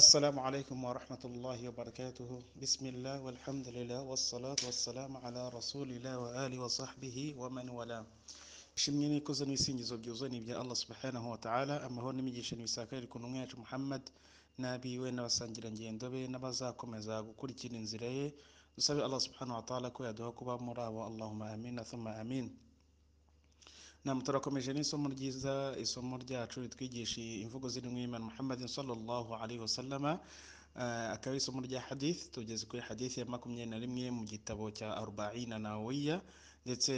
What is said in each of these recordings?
السلام عليكم ورحمة الله وبركاته بسم الله والحمد لله والصلاة والسلام على رسول الله وآله وصحبه ومن والاه شمني كوزني سيني زوجي زوجي بيا الله سبحانه وتعالى أما هو نمجي شنو ساكر كنونيات محمد نبي وين وسنجر جين دبي نبزاكم زاكو كل شيء نزلي نسأل الله سبحانه وتعالى كويا دوكوبا مراه اللهم آمين ثم آمين nama turakomeje n'isomo ryiza isomo ryacu ritwigisha imvugo ziri mu imana muhammad sallallahu alaihi wasallama akaba ari isomo rya hadith tugeze kuri hadith ya makumyabiri na rimwe mu gitabo cya arubaina nawiya ndetse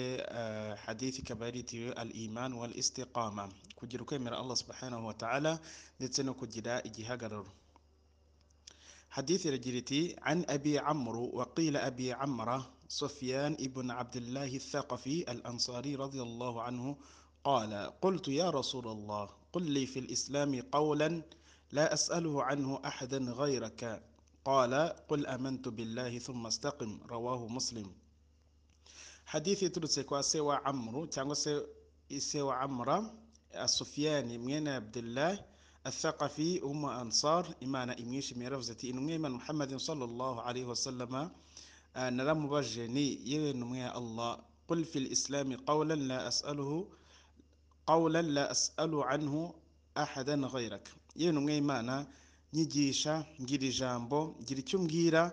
hadith ikaba yaritiwe al iman wal istiqama kugira ukwemera allah subhanahu wa ta'ala ndetse no kugira igihagararo حديث رجلتي عن أبي عمرو وقيل أبي عمرة سفيان ابن عبد الله الثقفي الأنصاري رضي الله عنه قال قلت يا رسول الله قل لي في الإسلام قولا لا أسأله عنه أحدا غيرك قال قل أمنت بالله ثم استقم رواه مسلم حديث ترسك سوى عمرو سوى عمرا السفياني من عبد الله الثقفي أم أنصار إمانة إمنيش ميرفزتي إن محمد صلى الله عليه وسلم آه، نرمبجني يين يا الله قل في الإسلام قولا لا أسأله قولا لا أسأل عنه أحدا غيرك يين مي مانا نجيشا جيري جامبو جيري تيوم جيرا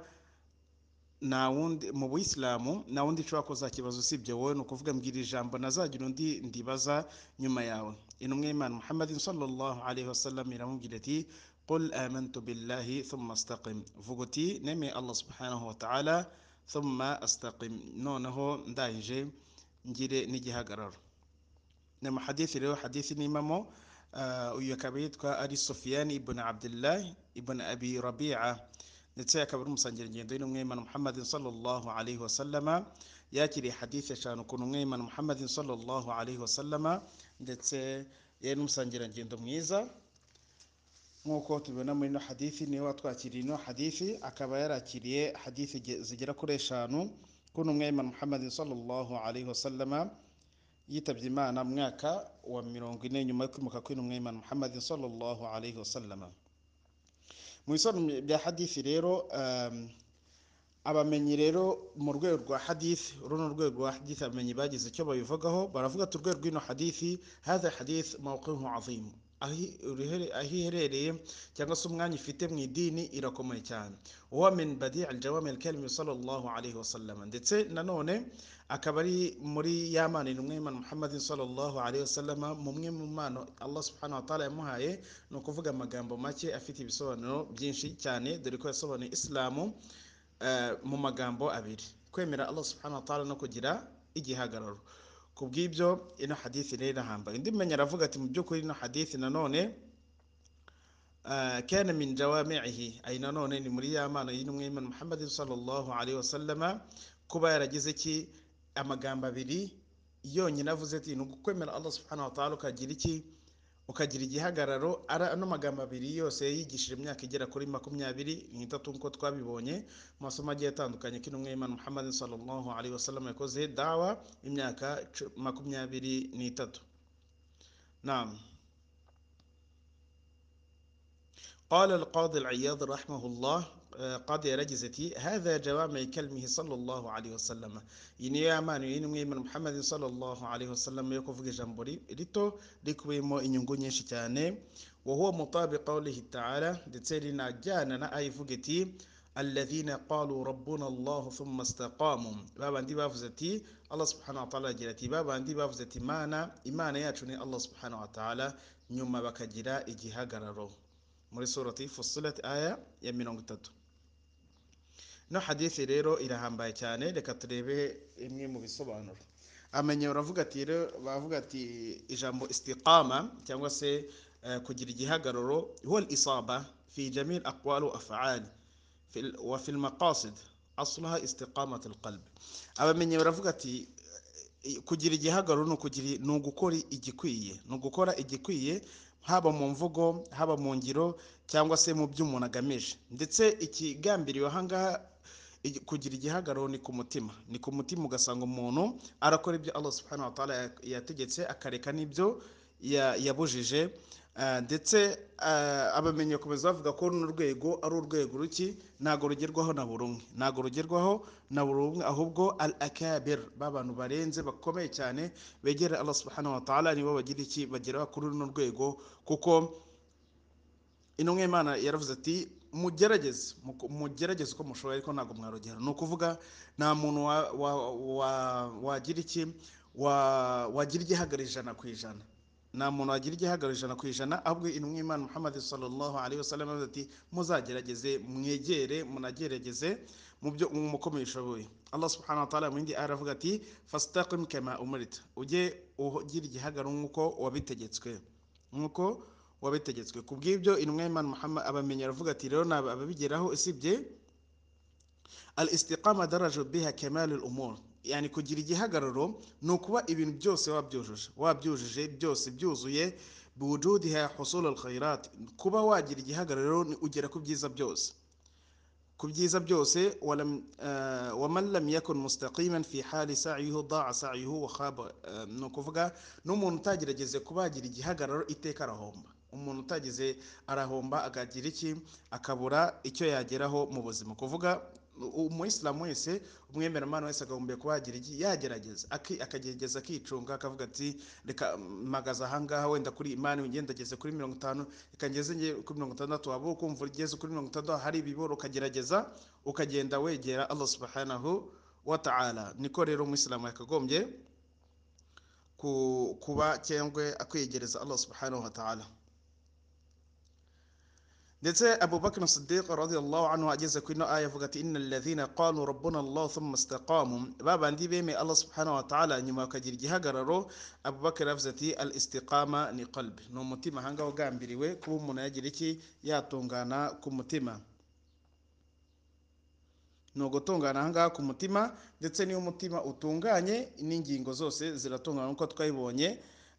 ناوند مو بإسلامو ناوند شو أكو زاكي بازو سيب جوو نوكوف جام جيري جامبو نزا جنون دي دي بازا نيما ياو يين مي مان محمد صلى الله عليه وسلم يرمو جيرتي قل آمنت بالله ثم استقم فوقتي نمي الله سبحانه وتعالى thumma astaqim noneho ndangije ngire n'igihagararo ni amahadithi rero hadithi n'imamo uyu akaba yitwa ari sufiyani ibn abdullah ibn abi rabi'a ndetse akaba ari umusangirangendo n'umwimana muhammadin sallallahu alaihi wasallama yakiriye hadithi eshanu ukuntu umwimana muhammadin sallallahu alaihi wasallama ndetse yari n'umusangirangendo mwiza nk'uko tubibona muri ino hadithi niwe watwakiriye ino hadithi akaba yarakiriye hadithi zigera kuri eshanu kuri umwe wa muhammad sallallahu alayhi wa sallam yitabye imana mu mwaka wa mirongo ine nyuma yo kwimuka kuri umwe wa muhammad sallallahu alayhi wa sallam mu bisobanuro bya hadithi rero ehm, abamenyi rero mu rwego rwa hadithi runo rwego rwa hadithi abamenyi bagize icyo babivugaho baravuga ati urwego rw'ino hadithi hadha hadith mawqihu azimu aho iherereye cyangwa se umwanya ifite mu idini irakomeye cyane uwa min badi al jawami al kalimi ndetse nanone akaba ari muri ya mano intumwa y'Imana Muhammad sallallahu alaihi wasallam mu mwe mu mano Allah subhanahu wa ta'ala yamuhaye ni ukuvuga amagambo make afite ibisobanuro byinshi cyane dore ko yasobanuye Islamu eh, mu magambo abiri kwemera Allah subhanahu wa ta'ala no kugira igihagararo ku bw'ibyo ino hadisi rero irahambaye undi mumenya aravuga ati mu by'ukuri ino hadisi nanone كان من جوامعه أي نانون نمري أمان ينمي من محمد صلى الله عليه وسلم kuba yaragize iki amagambo abiri yonyine avuze ati ni ugukwemera allah subhanahu wa ta'ala ukagira iki ukagira igihagararo ano magambo abiri yose yigishije imyaka igera kuri makumyabiri n'itatu nk'uko twabibonye mu masomo agiye atandukanye k'intumwa y'imana muhammad sallallahu alaihi wasallam yakoze dawa imyaka makumyabiri n'itatu naam قال القاضي العياض رحمه الله آه، قاضي رجزتي هذا جواب كلمه صلى الله عليه وسلم يني يا من من محمد صلى الله عليه وسلم يكوف جنبري ريتو ديكوي مو انيونغو نيشي تاني وهو مطابق قوله تعالى دتسيرينا جانا اي فوغتي الذين قالوا ربنا الله ثم استقاموا بابا عندي بافزتي الله سبحانه وتعالى جلتي بابا عندي بافزتي مانا ايمانا ياتوني الله سبحانه وتعالى نيوما بكجرا اجي هاجرارو muri surati fusulati aya ya mirongo ino hadisi rero irahambaye cyane reka turebe imwe mu bisobanuro amenyo baravuga ati rero bavuga ati ijambo istiqama cyangwa se eh, kugira igihagararo huwa isaba fi jamil aqwal wa af'al wa fi maqasid asluha istiqamat baravuga ati eh, kugira igihagararo ni ugukora igikwiye ni ugukora igikwiye haba mu mvugo haba mu ngiro cyangwa se mu byo umuntu agamije ndetse ikigambiriwe ahangaha kugira igihagararo ni ku mutima ni ku mutima ugasanga umuntu arakora ibyo Allah subhanahu wa ta'ala yategetse akareka n'ibyo yabujije eh, ndetse eh, abamenya komeza bavuga ko runo rwego ari urwego ruki ntabwo rugerwaho na buri umwe ntabwo rugerwaho na buri umwe ahubwo al akabir barenze bakomeye cyane begera Allah subhanahu wa ta'ala nibo bagira iki bagera kuri runo rwego kuko intumwa y'Imana yaravuze ati mugerageze mugerageze uko mushoboye ariko ntabwo mwarugero ni ukuvuga nta muntu wagira iki wagira igihagara ijana ku ijana nta muntu wagira igihagara ijana ku ijana ahubwo intumwa imana muhammad sallallahu alaihi wasallam avuze ati muzagerageze mwegere munagerageze mu byo muko mubishoboye allah subhanahu wa ta'ala mu aravuga ati fastaqim kama umarita ujye ugira igihagara nk'uko wabitegetswe nk'uko wabitegetswe ku bw'ibyo intumwa muhammad abamenya aravuga ati rero naba ababigeraho usibye al istiqama daraju biha kamalul umur yani kugira igihagararo ni ukuba ibintu byose wabyujuje wabyujije byose byuzuye buwujudiha husul al khairat kuba wagira igihagararo ugera ku byiza byose ku byiza byose waman eh, lam yakun mustaqiman fi hali sa'yihi daa eh, ni ukuvuga n'umuntu utagerageze kubagira igihagararo iteka arahomba umuntu utagize arahomba akagira iki akabura icyo yageraho mu buzima kuvuga umuyisilamu wese umwemeramana wese agahombye kuba yagerageza akagerageza akicunga akavuga ati reka mpagaze ahangaha wenda kuri imani ugendageze kuri mirongo itanu reka ngeze kuri mirongo itandatu waba ukumva ugeze kuri mirongo itandatu hari ibibora ukagerageza ukagenda wegera Allah subhanahu wa ta'ala niko rero umuyisilamu yakagombye kuba cyangwa akwiyegereza Allah subhanahu wa ta'ala ndetse abubakari siddiq radiyallahu anhu ageze ku ino aya avuga ati inna ladhina qalu rabbuna allah thumma istaqamu babandi bemeye allah subhanahu wa ta'ala nyuma bakagira igihagararo abubakari avuze ati al istiqama ni qalbi ni umutima ahangaha ugambiriwe kuba umuntu yagira iki yatungana ku mutima ni ugutungana ahangaha ku mutima ndetse niyo umutima utunganye n'ingingo zose ziratungana nk'uko twayibonye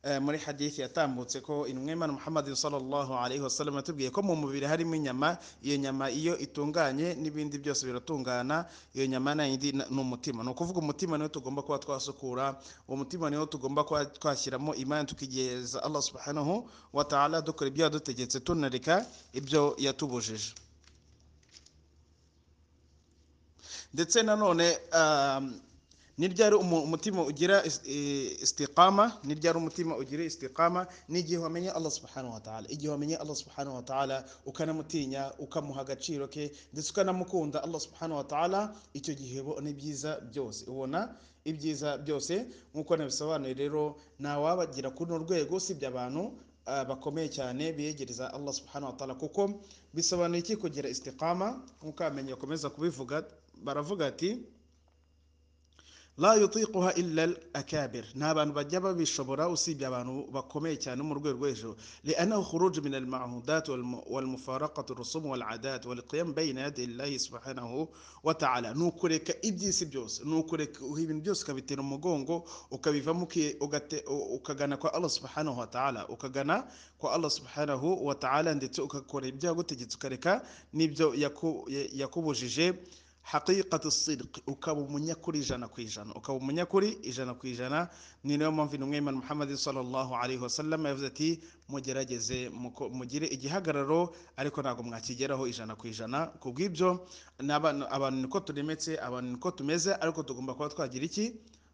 Eh, muri hadithi yatambutse ko inwemana muhammad sallallahu alaihi wasallam yatubwiye ko mu mubiri harimo inyama iyo nyama iyo itunganye n'ibindi byose biratungana iyo nyama nayindi ni umutima ni ukuvuga umutima niwo tugomba kuba twasukura uwo mutima niwo tugomba kuba twashyiramo imana tukigereza allah subhanahu wa ta'ala dukora ibyo yadutegetse tunareka ibyo yatubujije ndetse nanone um, ehm, ni ryari umutima ugira isitiqama ni ryari umutima ugira isitiqama ni igihe wamenye allah subhanahu wa igihe wamenye allah subhanahu wa ukanamutinya ukamuha agaciro ke ndetse ukanamukunda allah subhanahu wa ta'ala icyo gihe ni ibyiza byose ubona ibyiza byose nk'uko nabisobanuye rero ntawabagira kuri runo rwego usibye abantu bakomeye cyane biyegereza Allah subhanahu wa kuko bisobanuye iki kugira istiqama nk'uko amenye akomeza kubivuga baravuga ati لا يطيقها إلا الأكابر نابا بجبا بشبرا وسيبيا بانو بكومي تانو مرغو الويجو لأنه خروج من المعهودات والمفارقة الرسوم والعادات والقيام بين يدي الله سبحانه وتعالى نوكوريك إبدي سبيوس نوكوريك وهيبن بيوس كبتين مغونغو وكبي فموكي وكغانا كو الله سبحانه وتعالى وكغانا كو الله سبحانه وتعالى ندي توكا كوريب جاغو تجي تكاريكا نبدو يكو يكو hakikati sidiki ukaba umunyakuri ijana ku ijana ukaba umunyakuri ijana ku ijana ni nayo mpamvu intumwa y'imana muhammad sallallahu alaihi wasallam yavuze ati mugerageze mugire igihagararo ariko ntabwo mwakigeraho ijana ku ijana ku bw'ibyo abantu niko turemetse abantu niko tumeze ariko tugomba kuba twagira iki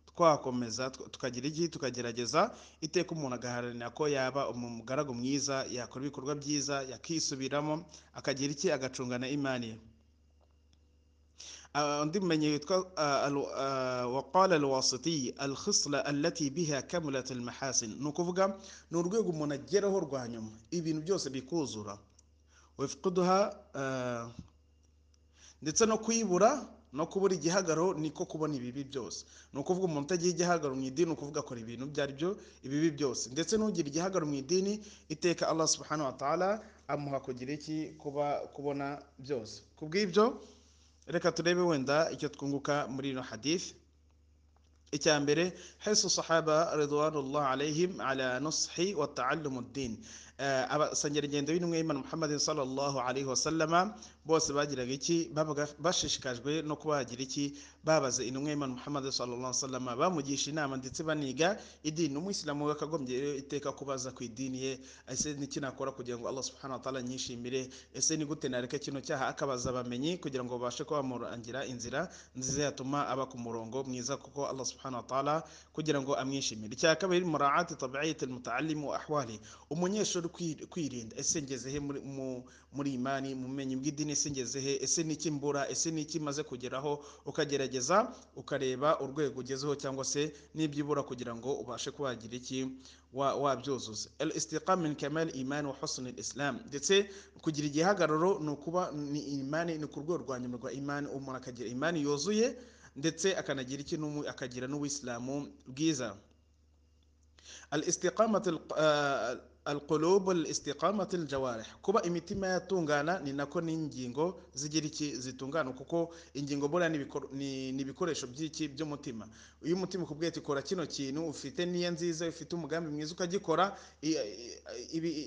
twakomeza tukagira iki tukagerageza iteka umuntu agaharanira ko yaba umugaragu mwiza yakora ibikorwa byiza yakisubiramo akagira iki agacungana imani ye undi mumenyi witwa waqala alwasiti alkhisla allati biha kamulat almahasin ni ukuvuga ni urwego umuntu ageraho rwa nyuma ibintu byose bikuzura wifuduha ndetse no kuyibura no kubura igihagararo niko kubona ibibi byose ni ukuvuga umuntu utagira igihagararo mu idini ukuvuga akora ibintu ibyo ari byo ibibi byose ndetse n'ugira igihagararo mu idini iteka Allah subhanahu wa ta'ala amuha kugira iki kuba kubona byose kubwi’byo? reka turebe wenda icyo twunguka muri ino hadith icya mbere hesu sahaba ridwanullah alayhim ala nushi wa taallumu ddin Eh, abasangirangendo b'intumwa y'imana muhammadin sallallahu alaihi wasallama bose bagiraga iki babaga bashishikajwe no kuba bagira iki babaze intumwa y'imana muhammadin sallallahu alaihi wasallama bamugisha inama ndetse baniga idini umuyisilamu akagombye iteka kubaza ku idini ye ese niki nakora kugira ngo allah subhanahu wa ta'ala nyishimire ese ni gute nareka kino cyaha akabaza abamenyi kugira ngo babashe kuba bamurangira inzira nziza yatuma aba ku murongo mwiza kuko allah subhanahu wa ta'ala kugira ngo amwishimire icya kabiri mura'ati tabi'iyat al-muta'allim ahwali umunyeshuri kwirinda ese ngeze he muri imani mumenye bw'idini ese ngeze he ese n'iki mbura ese n'iki maze kugeraho ukagerageza ukareba urwego ugezeho cyangwa se n'ibyo ubura kugira ngo ubashe kubagira iki wabyuzuza isitikamu kamari imani wa hosoni isilamu ndetse kugira igihagararo ni ukuba ni imani ni ku rwego rwa nyuma imani umuntu akagira imani yuzuye ndetse akanagira iki akagira n'ubuyisilamu bwiza al ah, alqulubu istiqamati aljawarih kuba imitima yatungana ni nako n'ingingo zigira iki zitungana kuko ingingo mbona ni by'iki by'umutima iyo umutima ukubwiye ati kora kino kintu ufite niya nziza ufite umugambi mwiza ukagikora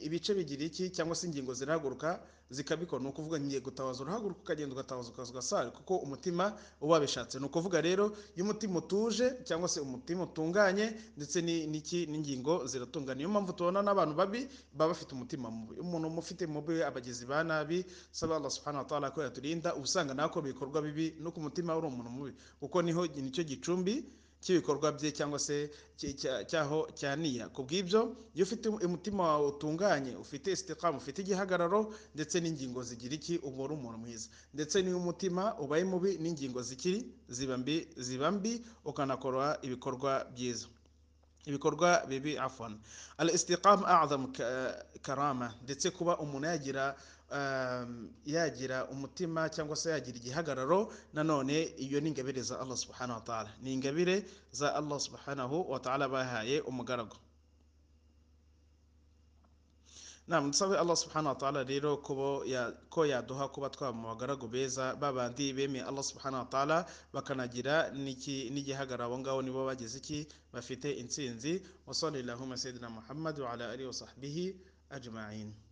ibice bigira iki cyangwa se ingingo zirahaguruka zikabikora ni ukuvuga ngiye gutabaza urahaguruka ukagenda ugatabaza ukazwa sari kuko umutima uba bishatse ni ukuvuga rero iyo umutima utuje cyangwa se umutima utunganye ndetse n'ingingo ziratungana niyo mpamvu tubona n'abantu babi baba bafite umutima mubi umuntu ufite mubi abagizi ba nabi saba Allah subhanahu wa ko yaturinda ubusanga nako bikorwa bibi no ku mutima uri umuntu mubi kuko niho nicyo gicumbi cy'ibikorwa bye cyangwa se cyaho cyaniya ku bw'ibyo iyo ufite umutima wawe utunganye ufite isitikamu ufite igihagararo ndetse n'ingingo zigira iki uba uri umuntu mwiza ndetse n'iyo umutima ubaye mubi n'ingingo zikiri ziba mbi ziba mbi ukanakora ibikorwa byiza ibikorwa bibi afana al isitikamu azamu karama ndetse kuba umuntu yagira Um, yagira umutima cyangwa se yagira igihagararo nanone iyo ni ingabire za Allah subhanahu wa ta'ala ni ingabire za Allah subhanahu wa ta'ala bahaye umugaragu ntabwo dusabe Allah subhanahu wa ta'ala rero ko yaduha kuba twaba mu bagaragu beza babandi bemeye Allah subhanahu wa ta'ala bakanagira n'igihagararo abo ngabo nibo bageze iki bafite intsinzi wasalli lahuma sayidina muhammad wa Ariyo alihi wa sahbihi ajma'in